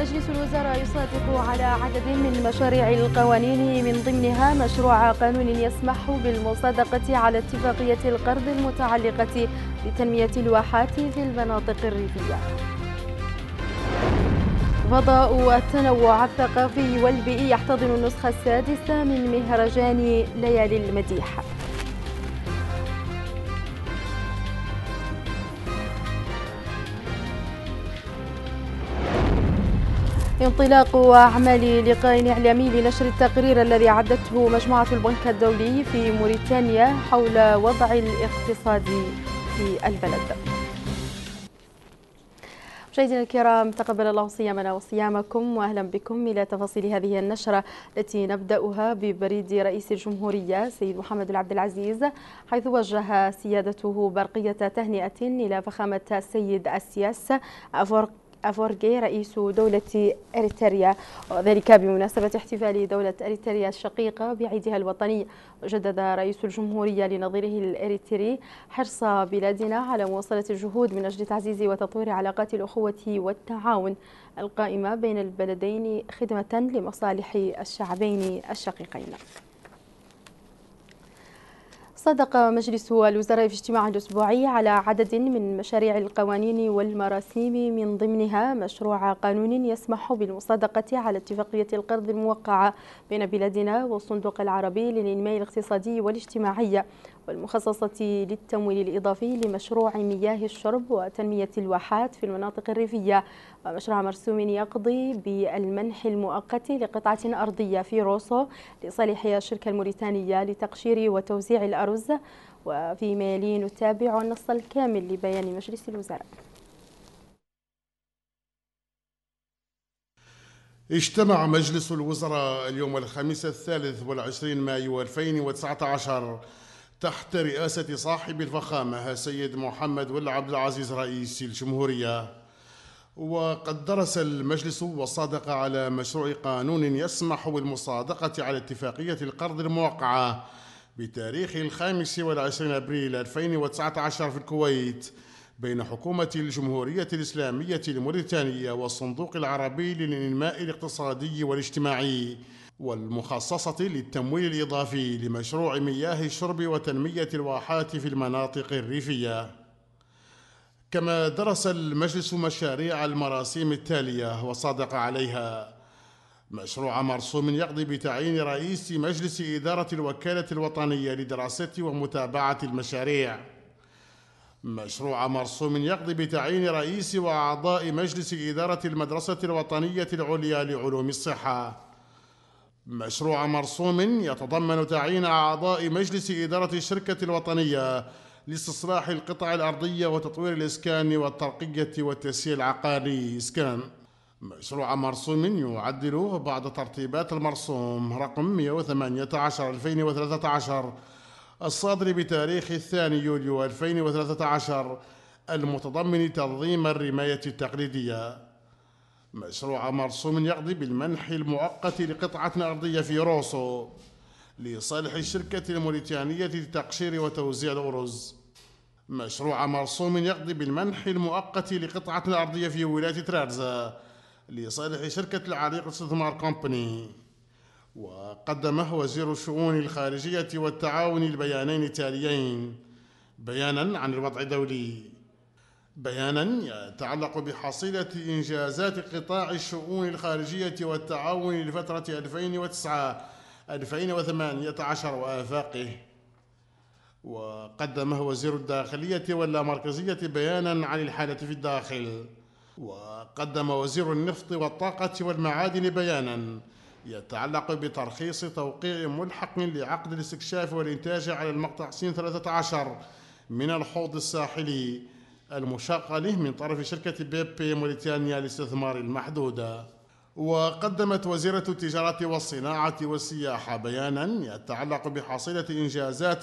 مجلس الوزراء يصادق على عدد من مشاريع القوانين من ضمنها مشروع قانون يسمح بالمصادقة على اتفاقية القرض المتعلقة بتنمية الواحات في المناطق الريفية فضاء التنوع الثقافي والبيئي يحتضن النسخة السادسة من مهرجان ليالي المديح انطلاق أعمال لقاء إعلامي لنشر التقرير الذي عدته مجموعة البنك الدولي في موريتانيا حول وضع الاقتصاد في البلد مشاهدينا الكرام تقبل الله صيامنا وصيامكم واهلا بكم الى تفاصيل هذه النشره التي نبداها ببريد رئيس الجمهوريه سيد محمد العبد العزيز حيث وجه سيادته برقيه تهنئه الى فخامه السيد السياس افرق أفورغي رئيس دولة أريتريا وذلك بمناسبة احتفال دولة أريتريا الشقيقة بعيدها الوطني جدد رئيس الجمهورية لنظيره الأريتري حرص بلادنا على مواصلة الجهود من أجل تعزيز وتطوير علاقات الأخوة والتعاون القائمة بين البلدين خدمة لمصالح الشعبين الشقيقين صدق مجلس الوزراء في اجتماعه الأسبوعي على عدد من مشاريع القوانين والمراسيم من ضمنها مشروع قانون يسمح بالمصادقة على اتفاقية القرض الموقعة بين بلادنا والصندوق العربي للإنماء الاقتصادي والاجتماعي والمخصصة للتمويل الإضافي لمشروع مياه الشرب وتنمية الواحات في المناطق الريفية ومشروع مرسوم يقضي بالمنح المؤقت لقطعة أرضية في روسو لصالح الشركة الموريتانية لتقشير وتوزيع الأرز وفيما يلي نتابع النص الكامل لبيان مجلس الوزراء اجتمع مجلس الوزراء اليوم الخميس الثالث والعشرين مايو 2019 تحت رئاسة صاحب الفخامة السيد محمد ول عبد العزيز رئيس الجمهورية وقد درس المجلس وصادق على مشروع قانون يسمح بالمصادقة على اتفاقية القرض الموقعة بتاريخ الخامس والعشرين أبريل 2019 في الكويت بين حكومة الجمهورية الإسلامية الموريتانية والصندوق العربي للإنماء الاقتصادي والاجتماعي والمخصصة للتمويل الإضافي لمشروع مياه الشرب وتنمية الواحات في المناطق الريفية. كما درس المجلس مشاريع المراسيم التالية وصادق عليها: مشروع مرسوم يقضي بتعيين رئيس مجلس إدارة الوكالة الوطنية لدراسة ومتابعة المشاريع. مشروع مرسوم يقضي بتعيين رئيس وأعضاء مجلس إدارة المدرسة الوطنية العليا لعلوم الصحة. مشروع مرسوم يتضمن تعيين أعضاء مجلس إدارة الشركة الوطنية لاستصلاح القطع الأرضية وتطوير الإسكان والترقية والتسهيل العقاري إسكان مشروع مرسوم يعدل بعض ترتيبات المرسوم رقم 118 2013 الصادر بتاريخ 2 يوليو 2013 المتضمن تنظيم الرماية التقليدية مشروع مرسوم يقضي بالمنح المؤقت لقطعة أرضية في روسو لصالح الشركة الموريتانية لتقشير وتوزيع الأرز مشروع مرسوم يقضي بالمنح المؤقت لقطعة أرضية في ولاية ترارزا لصالح شركة العريق استثمار كومباني وقدمه وزير الشؤون الخارجية والتعاون البيانين التاليين بيانا عن الوضع الدولي بيانا يتعلق بحصيلة إنجازات قطاع الشؤون الخارجية والتعاون لفترة 2009 2018 وآفاقه وقدمه وزير الداخلية واللامركزية بيانا عن الحالة في الداخل وقدم وزير النفط والطاقة والمعادن بيانا يتعلق بترخيص توقيع ملحق لعقد الاستكشاف والإنتاج على المقطع سين 13 من الحوض الساحلي المشاقة له من طرف شركة بيبي موريتانيا الاستثمار المحدودة وقدمت وزيرة التجارة والصناعة والسياحة بيانا يتعلق بحصيلة إنجازات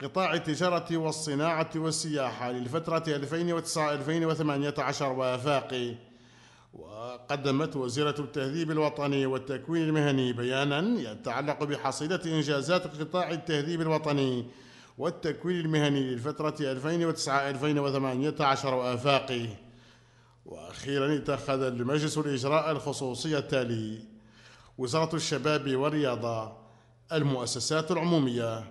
قطاع التجارة والصناعة والسياحة للفترة 2009-2018 وآفاقي وقدمت وزيرة التهذيب الوطني والتكوين المهني بيانا يتعلق بحصيلة إنجازات قطاع التهذيب الوطني والتكوين المهني للفترة 2009-2018 وآفاقه وأخيرا اتخذ المجلس الإجراء الخصوصي التالي وزارة الشباب والرياضة المؤسسات العمومية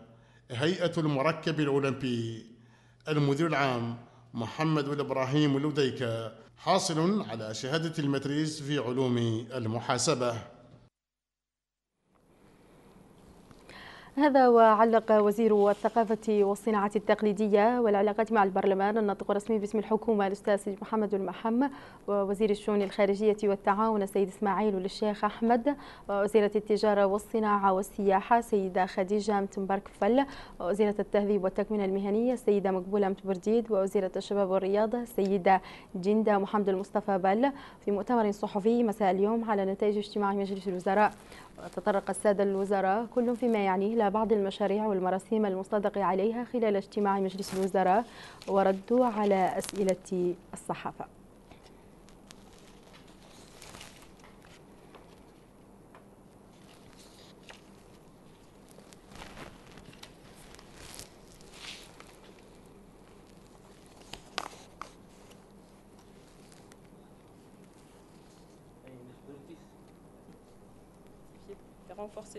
هيئة المركب الأولمبي المدير العام محمد الإبراهيم لوديكا حاصل على شهادة المتريز في علوم المحاسبة هذا وعلق وزير الثقافة والصناعة التقليدية والعلاقات مع البرلمان الناطق الرسمي باسم الحكومة الأستاذ محمد المحم ووزير الشؤون الخارجية والتعاون السيد إسماعيل والشيخ أحمد ووزيرة التجارة والصناعة والسياحة سيدة خديجة متنبرك فل ووزيرة التهذيب والتكوين المهنية السيدة مقبولة متبرديد ووزيرة الشباب والرياضة السيدة جندة محمد المصطفى بل في مؤتمر صحفي مساء اليوم على نتائج اجتماع مجلس الوزراء تطرق السادة الوزراء كل فيما يعنيه إلى بعض المشاريع والمراسيم المصادق عليها خلال اجتماع مجلس الوزراء وردوا على أسئلة الصحافة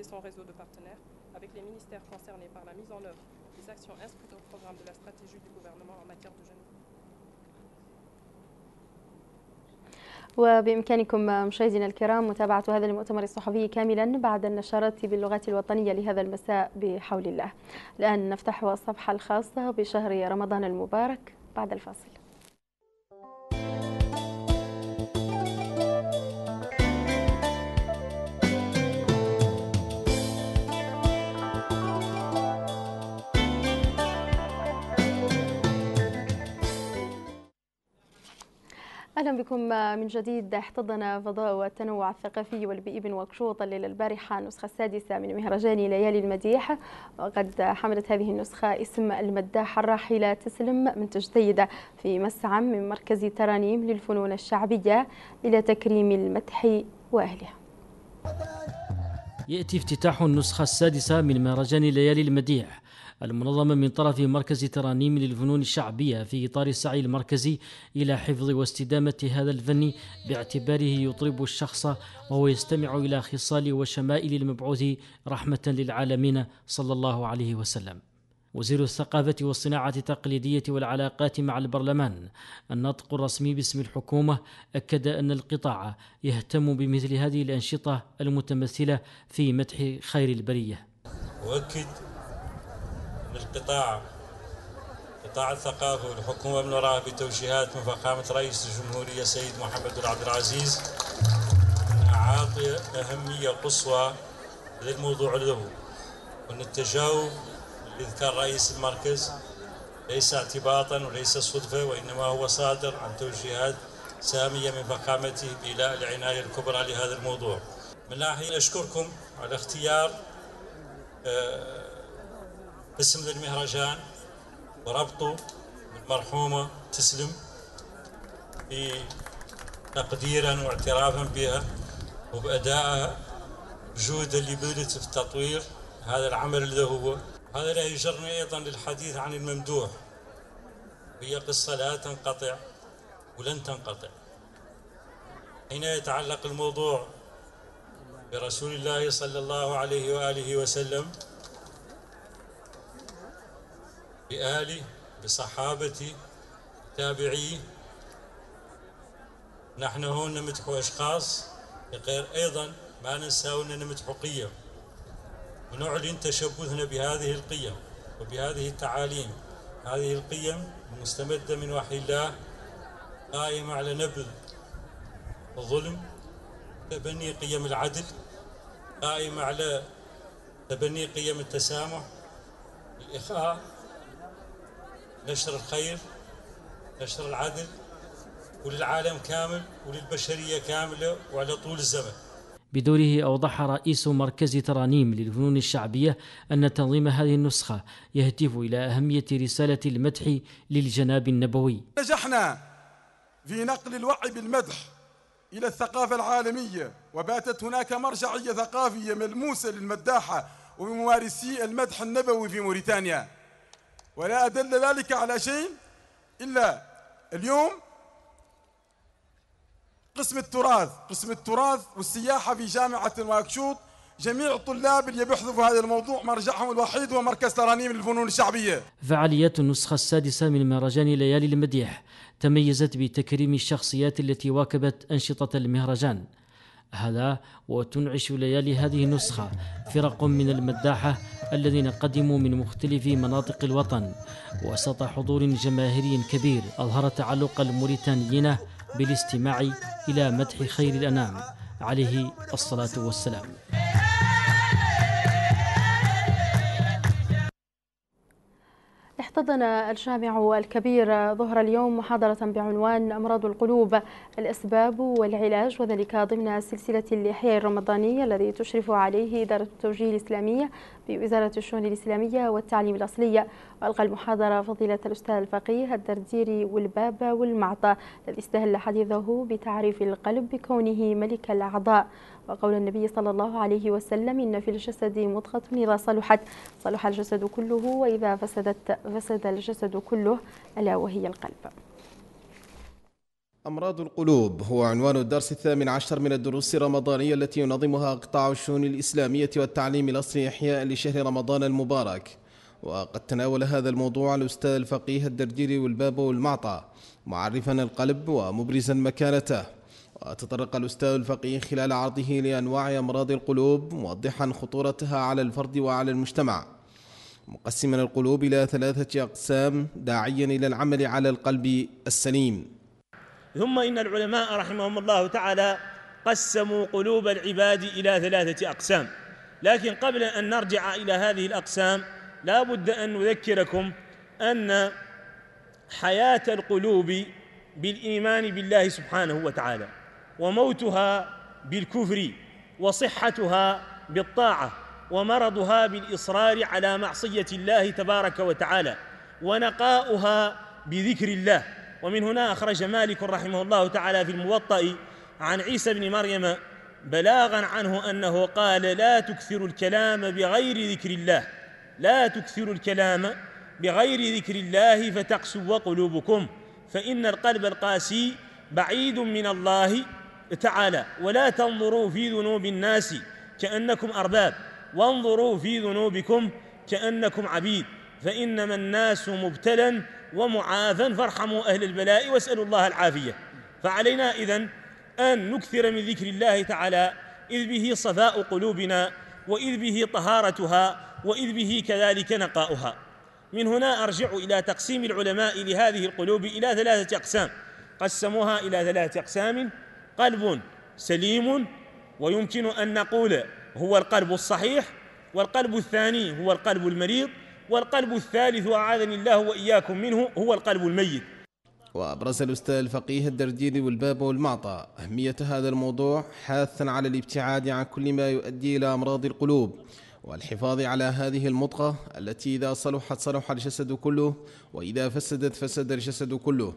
et son réseau de partenaires avec les ministères concernés par la mise en œuvre des actions inscrites au programme de la stratégie du gouvernement en matière de jeunesse. وبإمكانكم مشاهدينا الكرام متابعة هذا المؤتمر الصحفي كاملا بعد النشرات باللغة الوطنية لهذا المساء بحول الله الآن نفتح الصفحة الخاصة بشهر رمضان المبارك بعد الفاصل أهلا بكم من جديد احتضن فضاء التنوع الثقافي والبيئي بن وكشوط الليلة البارحة النسخة السادسة من مهرجان ليالي المديح وقد حملت هذه النسخة اسم المداحة الراحلة تسلم من تجديدة في مسعم من مركز ترانيم للفنون الشعبية إلى تكريم المدح وأهلها يأتي افتتاح النسخة السادسة من مهرجان ليالي المديح المنظمة من طرف مركز ترانيم للفنون الشعبية في إطار السعي المركزي إلى حفظ واستدامة هذا الفن باعتباره يطرب الشخص وهو يستمع إلى خصال وشمائل المبعوث رحمة للعالمين صلى الله عليه وسلم وزير الثقافة والصناعة التقليدية والعلاقات مع البرلمان الناطق الرسمي باسم الحكومة أكد أن القطاع يهتم بمثل هذه الأنشطة المتمثلة في مدح خير البرية أؤكد للقطاع قطاع الثقافة والحكومة بنراها بتوجيهات من فخامة رئيس الجمهورية سيد محمد بن عبد العزيز عاطي أهمية قصوى للموضوع له وأن التجاوب الذي رئيس المركز ليس اعتباطا وليس صدفة وإنما هو صادر عن توجيهات سامية من فخامته بإلاء العناية الكبرى لهذا الموضوع من ناحية أشكركم على اختيار آه قسم للمهرجان وربطه بالمرحومة تسلم تقديرا واعترافا بها وبأدائها جهدا اللي بذلت في تطوير هذا العمل اللي هو هذا لا يجرني أيضا للحديث عن الممدوح هي قصة لا تنقطع ولن تنقطع هنا يتعلق الموضوع برسول الله صلى الله عليه وآله وسلم بآله بصحابتي تابعي نحن هون نمتحو أشخاص غير أيضا ما ننسى أن نمتحو قيم ونعلن تشبثنا بهذه القيم وبهذه التعاليم هذه القيم مستمدة من وحي الله قائمة على نبذ الظلم تبني قيم العدل قائمة على تبني قيم التسامح الإخاء نشر الخير نشر العدل وللعالم كامل وللبشرية كاملة وعلى طول الزمن بدوره أوضح رئيس مركز ترانيم للفنون الشعبية أن تنظيم هذه النسخة يهدف إلى أهمية رسالة المدح للجناب النبوي نجحنا في نقل الوعي بالمدح إلى الثقافة العالمية وباتت هناك مرجعية ثقافية ملموسة للمداحة وممارسي المدح النبوي في موريتانيا ولا أدل ذلك على شيء إلا اليوم قسم التراث قسم التراث والسياحة في جامعة واكشوط جميع الطلاب اللي يبحثوا في هذا الموضوع مرجعهم الوحيد هو مركز ترانيم للفنون الشعبية فعاليات النسخة السادسة من مهرجان ليالي المديح تميزت بتكريم الشخصيات التي واكبت أنشطة المهرجان هذا وتنعش ليالي هذه النسخة فرق من المداحة الذين قدموا من مختلف مناطق الوطن وسط حضور جماهيري كبير أظهر تعلق الموريتانيين بالاستماع إلى مدح خير الأنام عليه الصلاة والسلام احتضن الجامع الكبير ظهر اليوم محاضرة بعنوان أمراض القلوب الأسباب والعلاج وذلك ضمن سلسلة الإحياء الرمضاني الذي تشرف عليه إدارة التوجيه الإسلامية بوزارة الشؤون الإسلامية والتعليم الأصلية وألقى المحاضرة فضيلة الأستاذ الفقيه الدرديري والبابا والمعطى الذي استهل حديثه بتعريف القلب بكونه ملك الأعضاء وقول النبي صلى الله عليه وسلم إن في الجسد مضغة إذا صلحت صلح الجسد كله وإذا فسدت فسد الجسد كله ألا وهي القلب أمراض القلوب هو عنوان الدرس الثامن عشر من الدروس الرمضانية التي ينظمها قطاع الشؤون الإسلامية والتعليم الأصلي إحياء لشهر رمضان المبارك وقد تناول هذا الموضوع الأستاذ الفقيه الدرديري والباب والمعطى معرفا القلب ومبرزا مكانته وتطرق الأستاذ الفقيه خلال عرضه لأنواع أمراض القلوب موضحا خطورتها على الفرد وعلى المجتمع مقسما القلوب إلى ثلاثة أقسام داعيا إلى العمل على القلب السليم ثم إن العلماء رحمهم الله تعالى قسموا قلوب العباد إلى ثلاثة أقسام لكن قبل أن نرجع إلى هذه الأقسام لا بد أن نذكركم أن حياة القلوب بالإيمان بالله سبحانه وتعالى وموتها بالكفر وصحتها بالطاعة ومرضها بالإصرار على معصية الله تبارك وتعالى ونقاؤها بذكر الله ومن هنا أخرج مالك رحمه الله تعالى في الموطأ عن عيسى بن مريم بلاغا عنه أنه قال لا تكثر الكلام بغير ذكر الله لا تكثر الكلام بغير ذكر الله فتقسو قلوبكم فإن القلب القاسي بعيد من الله تعالى ولا تنظروا في ذنوب الناس كأنكم أرباب وانظروا في ذنوبكم كأنكم عبيد فإنما الناس مبتلى ومعافا فارحموا أهل البلاء واسألوا الله العافية فعلينا إذن أن نكثر من ذكر الله تعالى إذ به صفاء قلوبنا وإذ به طهارتها وإذ به كذلك نقاؤها من هنا أرجع إلى تقسيم العلماء لهذه القلوب إلى ثلاثة أقسام قسموها إلى ثلاثة أقسام قلب سليم ويمكن أن نقول هو القلب الصحيح والقلب الثاني هو القلب المريض والقلب الثالث أعاذني الله وإياكم منه هو القلب الميت وأبرز الأستاذ الفقيه الدرديري والباب والمعطى أهمية هذا الموضوع حاثا على الابتعاد عن كل ما يؤدي إلى أمراض القلوب والحفاظ على هذه المطقة التي إذا صلحت صلح الجسد كله وإذا فسدت فسد الجسد كله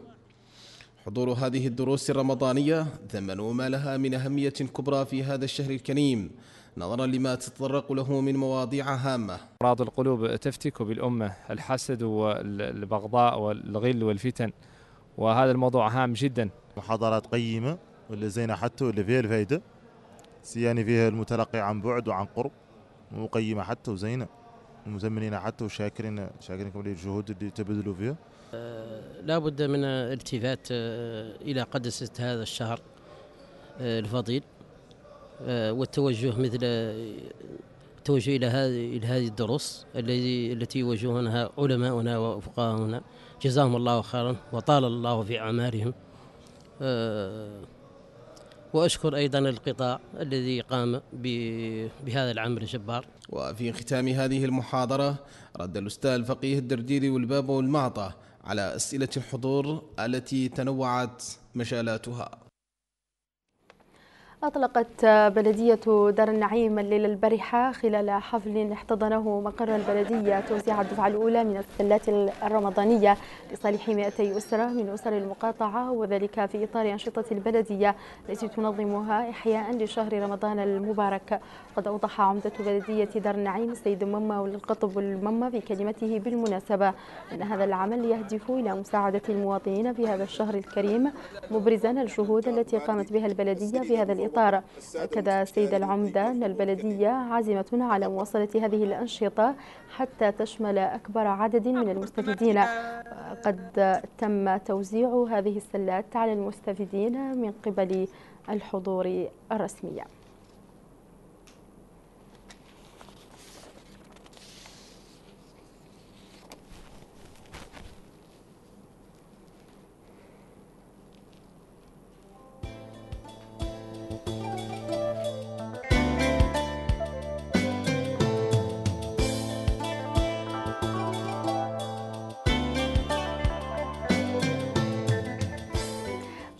حضور هذه الدروس الرمضانية ثمن ما لها من أهمية كبرى في هذا الشهر الكريم نظرا لما تتطرق له من مواضيع هامة أمراض القلوب تفتك بالأمة الحسد والبغضاء والغل والفتن وهذا الموضوع هام جدا محاضرات قيمة واللي زينة حتى واللي فيها الفائدة سياني فيها المتلقي عن بعد وعن قرب وقيمة حتى وزينة ومزمنين حتى وشاكرين شاكرينكم للجهود اللي تبذلوا فيها أه، لا بد من الالتفات أه، إلى قدسة هذا الشهر أه، الفضيل آه، والتوجه مثل التوجه الى هذه الى هذه الدروس التي التي يوجهونها علماؤنا وفقهاؤنا جزاهم الله خيرا وطال الله في اعمارهم آه، واشكر ايضا القطاع الذي قام بهذا العمل الجبار. وفي ختام هذه المحاضره رد الاستاذ الفقيه الدرديري والباب والمعطى على اسئله الحضور التي تنوعت مجالاتها. أطلقت بلدية دار النعيم الليلة البارحة خلال حفل احتضنه مقر البلدية توزيع الدفعة الأولى من السلات الرمضانية لصالح 200 أسرة من أسر المقاطعة وذلك في إطار أنشطة البلدية التي تنظمها إحياء لشهر رمضان المبارك قد أوضح عمدة بلدية دار النعيم السيد مما والقطب المما في كلمته بالمناسبة أن هذا العمل يهدف إلى مساعدة المواطنين في هذا الشهر الكريم مبرزا الجهود التي قامت بها البلدية في هذا الإطار الإطار أكد السيدة العمدة أن البلدية عازمة على مواصلة هذه الأنشطة حتى تشمل أكبر عدد من المستفيدين قد تم توزيع هذه السلات على المستفيدين من قبل الحضور الرسمية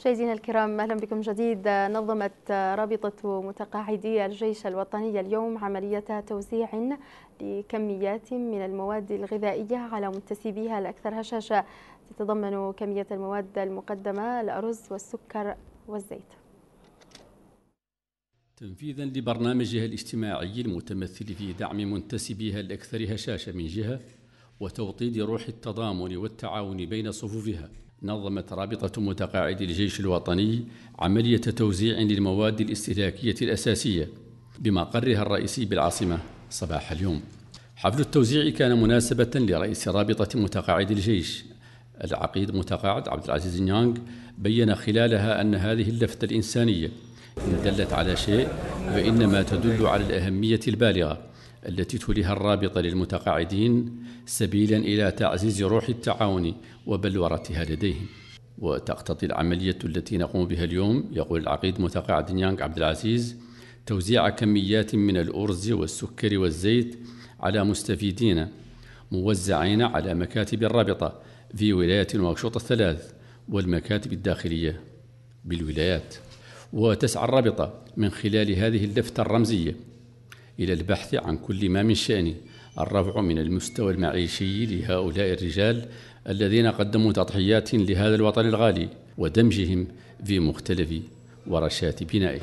مشاهدينا الكرام اهلا بكم جديد نظمت رابطه متقاعدي الجيش الوطني اليوم عمليه توزيع لكميات من المواد الغذائيه على منتسبيها الاكثر هشاشه تتضمن كميه المواد المقدمه الارز والسكر والزيت تنفيذا لبرنامجها الاجتماعي المتمثل في دعم منتسبيها الاكثر هشاشه من جهه وتوطيد روح التضامن والتعاون بين صفوفها نظمت رابطة متقاعدي الجيش الوطني عملية توزيع للمواد الاستهلاكية الأساسية بمقرها الرئيسي بالعاصمة صباح اليوم حفل التوزيع كان مناسبة لرئيس رابطة متقاعدي الجيش العقيد متقاعد عبد العزيز نيانغ بين خلالها أن هذه اللفتة الإنسانية إن دلت على شيء فإنما تدل على الأهمية البالغة التي تليها الرابطة للمتقاعدين سبيلا إلى تعزيز روح التعاون وبلورتها لديهم وتقتضي العملية التي نقوم بها اليوم يقول العقيد متقاعد يانغ عبد العزيز توزيع كميات من الأرز والسكر والزيت على مستفيدين موزعين على مكاتب الرابطة في ولاية نواكشوط الثلاث والمكاتب الداخلية بالولايات وتسعى الرابطة من خلال هذه اللفتة الرمزية إلى البحث عن كل ما من شأنه الرفع من المستوى المعيشي لهؤلاء الرجال الذين قدموا تضحيات لهذا الوطن الغالي ودمجهم في مختلف ورشات بنائه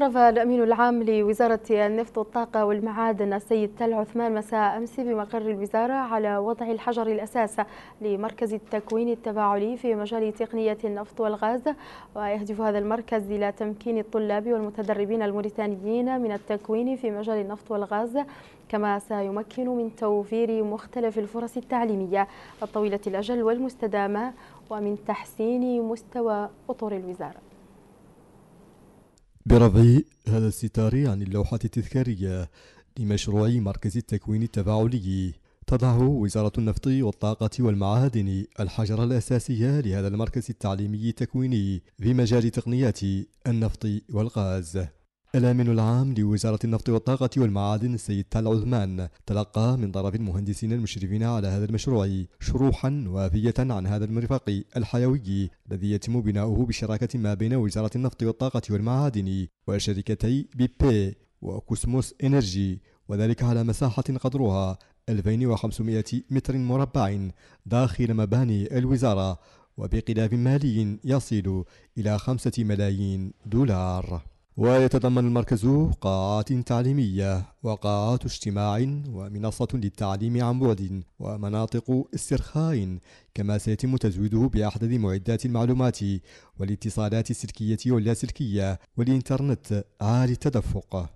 أشرف الأمين العام لوزارة النفط والطاقة والمعادن السيد تل عثمان مساء أمس بمقر الوزارة على وضع الحجر الأساس لمركز التكوين التفاعلي في مجال تقنية النفط والغاز ويهدف هذا المركز إلى تمكين الطلاب والمتدربين الموريتانيين من التكوين في مجال النفط والغاز كما سيمكن من توفير مختلف الفرص التعليمية الطويلة الأجل والمستدامة ومن تحسين مستوى أطر الوزارة برفع هذا الستار عن اللوحة التذكارية لمشروع مركز التكوين التفاعلي تضع وزارة النفط والطاقة والمعادن الحجر الأساسي لهذا المركز التعليمي التكويني في مجال تقنيات النفط والغاز الأمين العام لوزارة النفط والطاقة والمعادن السيد تال عثمان تلقى من طرف المهندسين المشرفين على هذا المشروع شروحا وافية عن هذا المرفق الحيوي الذي يتم بناؤه بشراكة ما بين وزارة النفط والطاقة والمعادن وشركتي بي بي وكوسموس إنرجي وذلك على مساحة قدرها 2500 متر مربع داخل مباني الوزارة وبقلاف مالي يصل إلى 5 ملايين دولار ويتضمن المركز قاعات تعليمية وقاعات اجتماع ومنصة للتعليم عن بعد ومناطق استرخاء كما سيتم تزويده بأحدث معدات المعلومات والاتصالات السلكية واللاسلكية والإنترنت عالي التدفق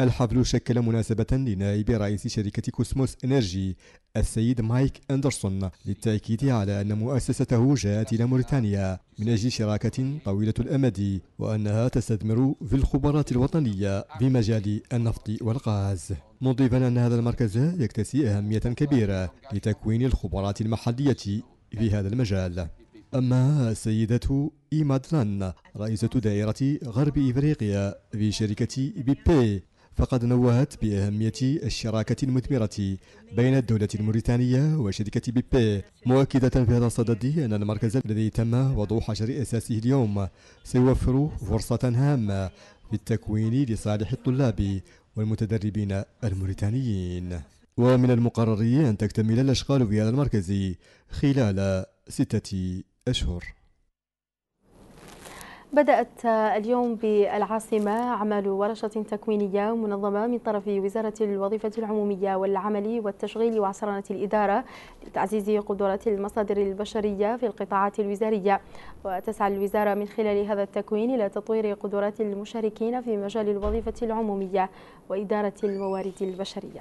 الحفل شكل مناسبة لنائب رئيس شركة كوسموس انرجي السيد مايك اندرسون للتأكيد على أن مؤسسته جاءت إلى موريتانيا من أجل شراكة طويلة الأمد وأنها تستثمر في الخبرات الوطنية بمجال النفط والغاز مضيفا أن هذا المركز يكتسي أهمية كبيرة لتكوين الخبرات المحلية في هذا المجال أما السيدة إيمادلان رئيسة دائرة غرب إفريقيا في شركة بيبي فقد نوهت بأهمية الشراكة المثمرة بين الدولة الموريتانية وشركة بيبي مؤكدة في هذا الصدد أن المركز الذي تم وضع حجر أساسه اليوم سيوفر فرصة هامة في التكوين لصالح الطلاب والمتدربين الموريتانيين ومن المقرر أن تكتمل الأشغال في هذا المركز خلال ستة أشهر بدأت اليوم بالعاصمة أعمال ورشة تكوينية منظمة من طرف وزارة الوظيفة العمومية والعمل والتشغيل وعصرنة الإدارة لتعزيز قدرات المصادر البشرية في القطاعات الوزارية وتسعى الوزارة من خلال هذا التكوين إلى تطوير قدرات المشاركين في مجال الوظيفة العمومية وإدارة الموارد البشرية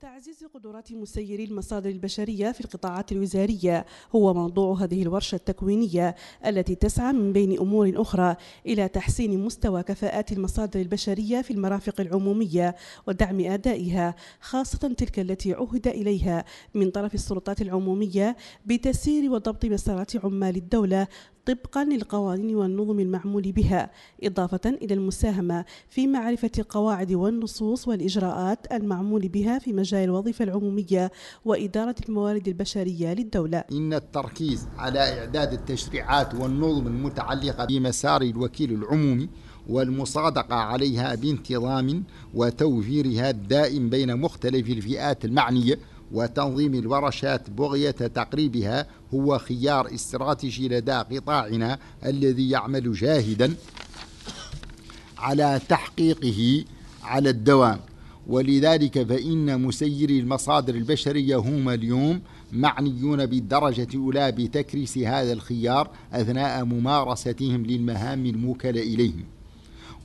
تعزيز قدرات مسيري المصادر البشرية في القطاعات الوزارية هو موضوع هذه الورشة التكوينية التي تسعى من بين أمور أخرى إلى تحسين مستوى كفاءات المصادر البشرية في المرافق العمومية ودعم أدائها خاصة تلك التي عهد إليها من طرف السلطات العمومية بتسيير وضبط مسارات عمال الدولة طبقا للقوانين والنظم المعمول بها إضافة إلى المساهمة في معرفة القواعد والنصوص والإجراءات المعمول بها في مجال مجال الوظيفة العمومية وإدارة الموارد البشرية للدولة إن التركيز على إعداد التشريعات والنظم المتعلقة بمسار الوكيل العمومي والمصادقة عليها بانتظام وتوفيرها الدائم بين مختلف الفئات المعنية وتنظيم الورشات بغية تقريبها هو خيار استراتيجي لدى قطاعنا الذي يعمل جاهدا على تحقيقه على الدوام ولذلك فإن مسيري المصادر البشرية هم اليوم معنيون بالدرجة الأولى بتكريس هذا الخيار أثناء ممارستهم للمهام الموكلة إليهم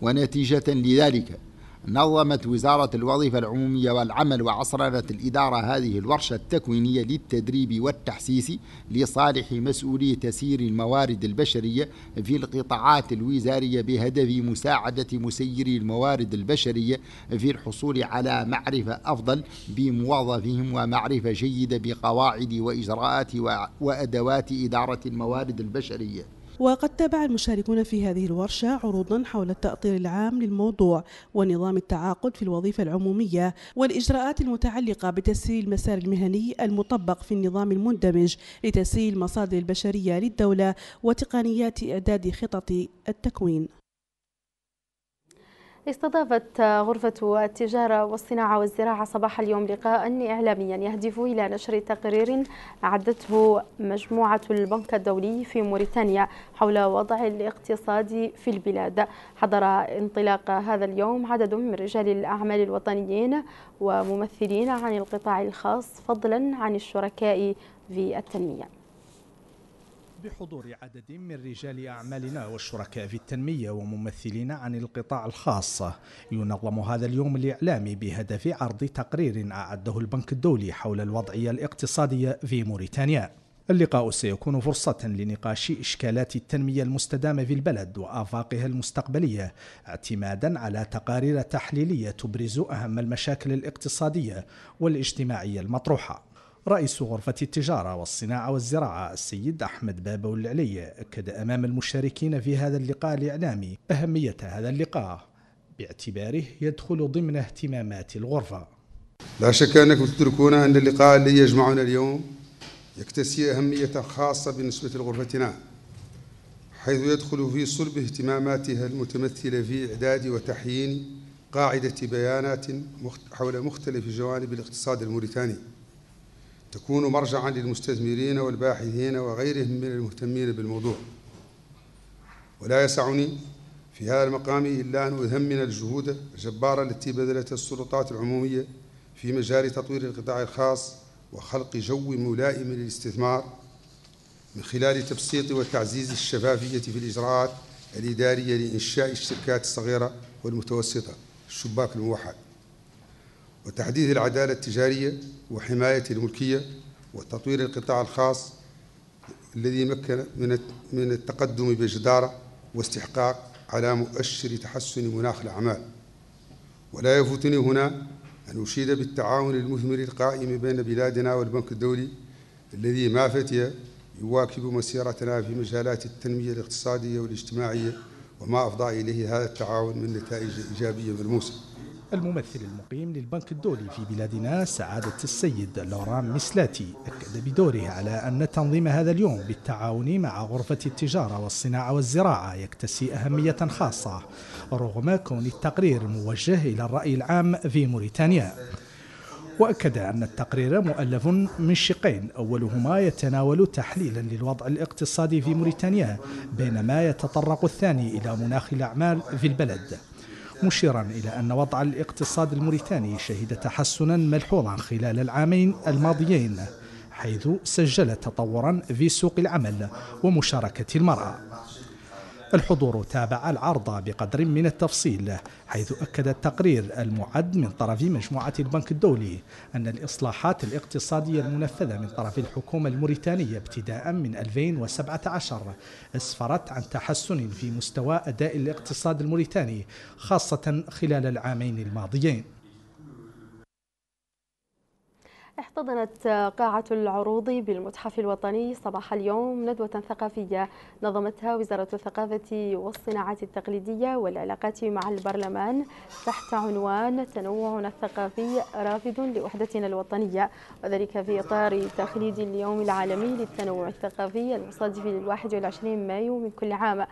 ونتيجة لذلك نظمت وزارة الوظيفة العمومية والعمل وعصرت الإدارة هذه الورشة التكوينية للتدريب والتحسيس لصالح مسؤولي تسيير الموارد البشرية في القطاعات الوزارية بهدف مساعدة مسيري الموارد البشرية في الحصول على معرفة أفضل بموظفهم ومعرفة جيدة بقواعد وإجراءات وأدوات إدارة الموارد البشرية وقد تابع المشاركون في هذه الورشة عروضا حول التأطير العام للموضوع ونظام التعاقد في الوظيفة العمومية والإجراءات المتعلقة بتسهيل المسار المهني المطبق في النظام المندمج لتسهيل المصادر البشرية للدولة وتقنيات إعداد خطط التكوين استضافت غرفة التجارة والصناعة والزراعة صباح اليوم لقاء إعلاميا يهدف إلى نشر تقرير عدته مجموعة البنك الدولي في موريتانيا حول وضع الاقتصاد في البلاد حضر انطلاق هذا اليوم عدد من رجال الأعمال الوطنيين وممثلين عن القطاع الخاص فضلا عن الشركاء في التنمية بحضور عدد من رجال أعمالنا والشركاء في التنمية وممثلين عن القطاع الخاص ينظم هذا اليوم الإعلامي بهدف عرض تقرير أعده البنك الدولي حول الوضعية الاقتصادية في موريتانيا اللقاء سيكون فرصة لنقاش إشكالات التنمية المستدامة في البلد وآفاقها المستقبلية اعتمادا على تقارير تحليلية تبرز أهم المشاكل الاقتصادية والاجتماعية المطروحة رئيس غرفة التجارة والصناعة والزراعة السيد أحمد بابا العلي أكد أمام المشاركين في هذا اللقاء الإعلامي أهمية هذا اللقاء باعتباره يدخل ضمن اهتمامات الغرفة لا شك أنكم تدركون أن اللقاء الذي يجمعنا اليوم يكتسي أهمية خاصة بالنسبة لغرفتنا حيث يدخل في صلب اهتماماتها المتمثلة في إعداد وتحيين قاعدة بيانات حول مختلف جوانب الاقتصاد الموريتاني تكون مرجعا للمستثمرين والباحثين وغيرهم من المهتمين بالموضوع ولا يسعني في هذا المقام إلا أن أذمن الجهود الجبارة التي بذلتها السلطات العمومية في مجال تطوير القطاع الخاص وخلق جو ملائم للاستثمار من خلال تبسيط وتعزيز الشفافية في الإجراءات الإدارية لإنشاء الشركات الصغيرة والمتوسطة الشباك الموحد وتحديث العدالة التجارية وحماية الملكية وتطوير القطاع الخاص الذي مكن من من التقدم بجدارة واستحقاق على مؤشر تحسن مناخ الأعمال ولا يفوتني هنا أن أشيد بالتعاون المثمر القائم بين بلادنا والبنك الدولي الذي ما فتي يواكب مسيرتنا في مجالات التنمية الاقتصادية والاجتماعية وما أفضى إليه هذا التعاون من نتائج إيجابية ملموسة الممثل المقيم للبنك الدولي في بلادنا سعادة السيد لوران مسلاتي أكد بدوره على أن تنظيم هذا اليوم بالتعاون مع غرفة التجارة والصناعة والزراعة يكتسي أهمية خاصة رغم كون التقرير موجه إلى الرأي العام في موريتانيا وأكد أن التقرير مؤلف من شقين أولهما يتناول تحليلا للوضع الاقتصادي في موريتانيا بينما يتطرق الثاني إلى مناخ الأعمال في البلد مشيرا إلى أن وضع الاقتصاد الموريتاني شهد تحسنا ملحوظا خلال العامين الماضيين حيث سجل تطورا في سوق العمل ومشاركة المرأة الحضور تابع العرض بقدر من التفصيل حيث أكد التقرير المعد من طرف مجموعة البنك الدولي أن الإصلاحات الاقتصادية المنفذة من طرف الحكومة الموريتانية ابتداء من 2017 أسفرت عن تحسن في مستوى أداء الاقتصاد الموريتاني خاصة خلال العامين الماضيين احتضنت قاعة العروض بالمتحف الوطني صباح اليوم ندوة ثقافية نظمتها وزارة الثقافة والصناعة التقليدية والعلاقات مع البرلمان تحت عنوان تنوعنا الثقافي رافد لوحدتنا الوطنية وذلك في إطار تخليد اليوم العالمي للتنوع الثقافي المصادف للواحد والعشرين مايو من كل عام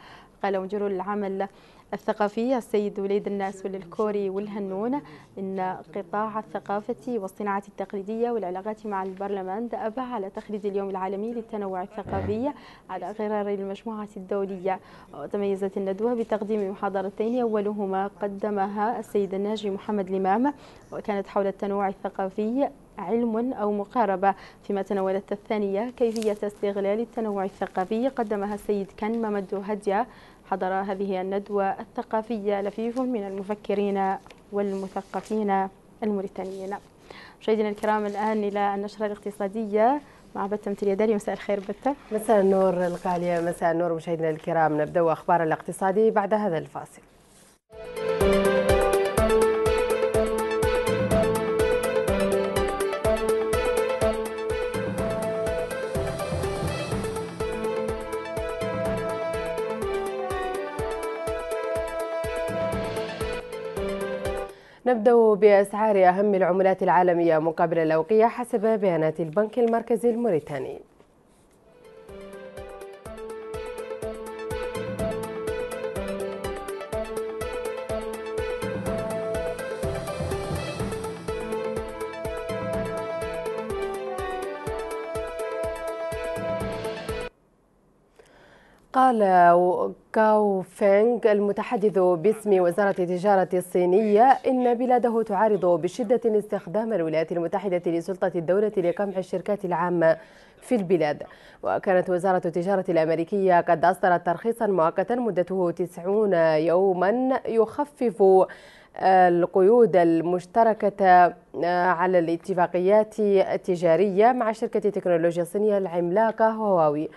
قال مدير العمل الثقافية السيد وليد الناس والكوري والهنون إن قطاع الثقافة والصناعة التقليدية والعلاقات مع البرلمان دأب على تخليد اليوم العالمي للتنوع الثقافي على غرار المجموعة الدولية وتميزت الندوة بتقديم محاضرتين أولهما قدمها السيد الناجي محمد الإمام وكانت حول التنوع الثقافي علم أو مقاربة فيما تناولت الثانية كيفية استغلال التنوع الثقافي قدمها السيد كان ممدو هديه حضر هذه الندوة الثقافية لفيف من المفكرين والمثقفين الموريتانيين مشاهدينا الكرام الآن إلى النشرة الاقتصادية مع بتة مثل يداري مساء الخير بتة مساء النور القالية مساء النور مشاهدينا الكرام نبدأ أخبار الاقتصادي بعد هذا الفاصل نبدأ بأسعار أهم العملات العالمية مقابل الأوقية حسب بيانات البنك المركزي الموريتاني قال كاو فينغ المتحدث باسم وزارة التجارة الصينية إن بلاده تعارض بشدة استخدام الولايات المتحدة لسلطة الدولة لقمع الشركات العامة في البلاد وكانت وزارة التجارة الأمريكية قد أصدرت ترخيصا مؤقتا مدته 90 يوما يخفف القيود المشتركة على الاتفاقيات التجارية مع شركة التكنولوجيا الصينية العملاقة هواوي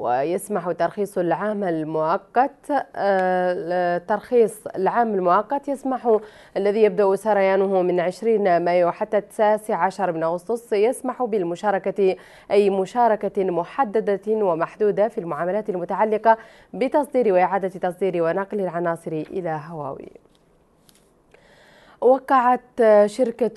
ويسمح ترخيص العام المؤقت آه، ترخيص العام المؤقت يسمح الذي يبدأ سريانه من 20 مايو حتى 19 من أغسطس يسمح بالمشاركة أي مشاركة محددة ومحدودة في المعاملات المتعلقة بتصدير وإعادة تصدير ونقل العناصر إلى هواوي وقعت شركة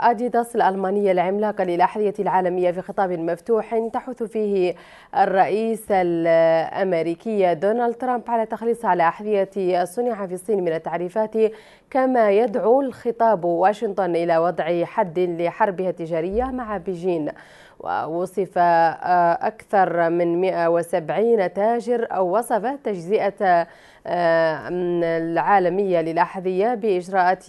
أديداس الألمانية العملاقة للأحذية العالمية في خطاب مفتوح تحث فيه الرئيس الأمريكي دونالد ترامب على تخليص على أحذية صنع في الصين من التعريفات كما يدعو الخطاب واشنطن إلى وضع حد لحربها التجارية مع بيجين ووصف آه، أكثر من 170 تاجر أو وصف تجزئة آه، العالمية للأحذية بإجراءات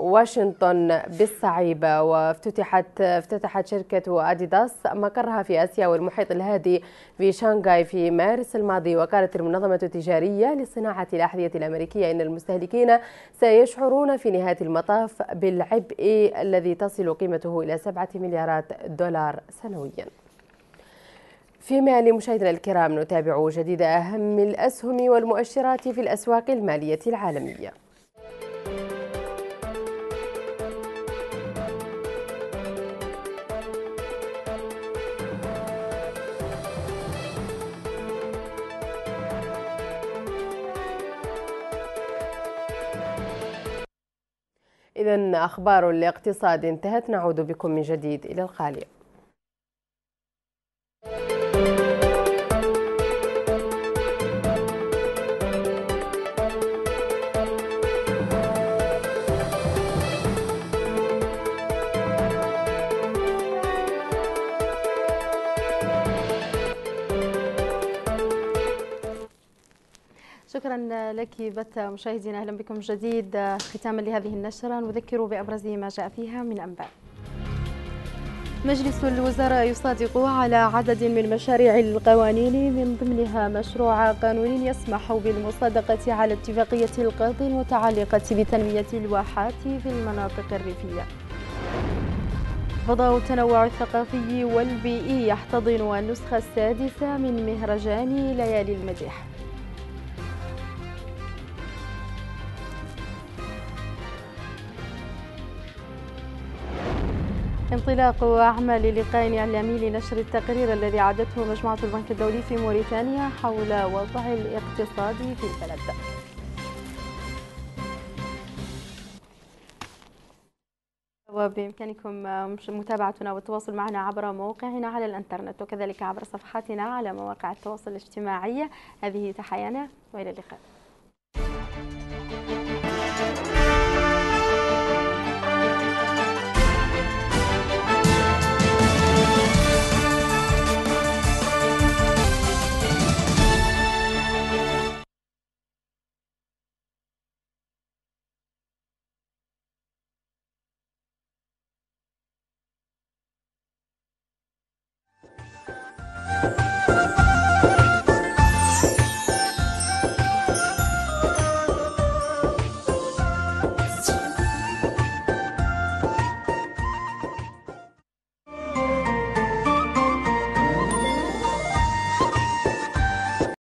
واشنطن بالصعيبة وافتتحت افتتحت شركة أديداس مقرها في آسيا والمحيط الهادي في شانغاي في مارس الماضي وقالت المنظمة التجارية لصناعة الأحذية الأمريكية إن المستهلكين سيشعرون في نهاية المطاف بالعبء الذي تصل قيمته إلى 7 مليارات دولار سنوياً فيما لمشاهدنا الكرام نتابع جديد أهم الأسهم والمؤشرات في الأسواق المالية العالمية إذا أخبار الاقتصاد انتهت نعود بكم من جديد إلى القالية لك بت مشاهدينا اهلا بكم جديد ختاما لهذه النشره نذكر بابرز ما جاء فيها من انباء مجلس الوزراء يصادق على عدد من مشاريع القوانين من ضمنها مشروع قانون يسمح بالمصادقة على اتفاقية القرض المتعلقة بتنمية الواحات في المناطق الريفية فضاء التنوع الثقافي والبيئي يحتضن النسخة السادسة من مهرجان ليالي المديح انطلاق أعمال لقاء إعلامي لنشر التقرير الذي عدته مجموعة البنك الدولي في موريتانيا حول وضع الاقتصاد في البلد وبإمكانكم متابعتنا والتواصل معنا عبر موقعنا على الإنترنت وكذلك عبر صفحاتنا على مواقع التواصل الاجتماعي هذه تحيانا وإلى اللقاء